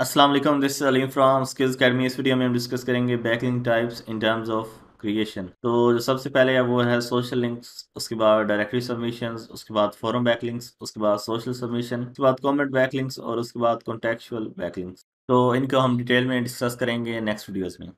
Aslam this Aleem from skills academy इस video में हम डिस्कस करेंगे backlink types in terms of creation तो जो सबसे पहले है वो है सोशल लिंक्स उसके बाद डायरेक्टरी सबमिशन उसके बाद फॉरम लिंक्स उसके बाद सोशल सबमिशन उसके बाद कमेंट लिंक्स और उसके बाद कॉन्टेक्चुअल लिंक्स तो इनको हम डिटेल में डिस्कस करेंगे नेक्स्ट वीडियोज़ में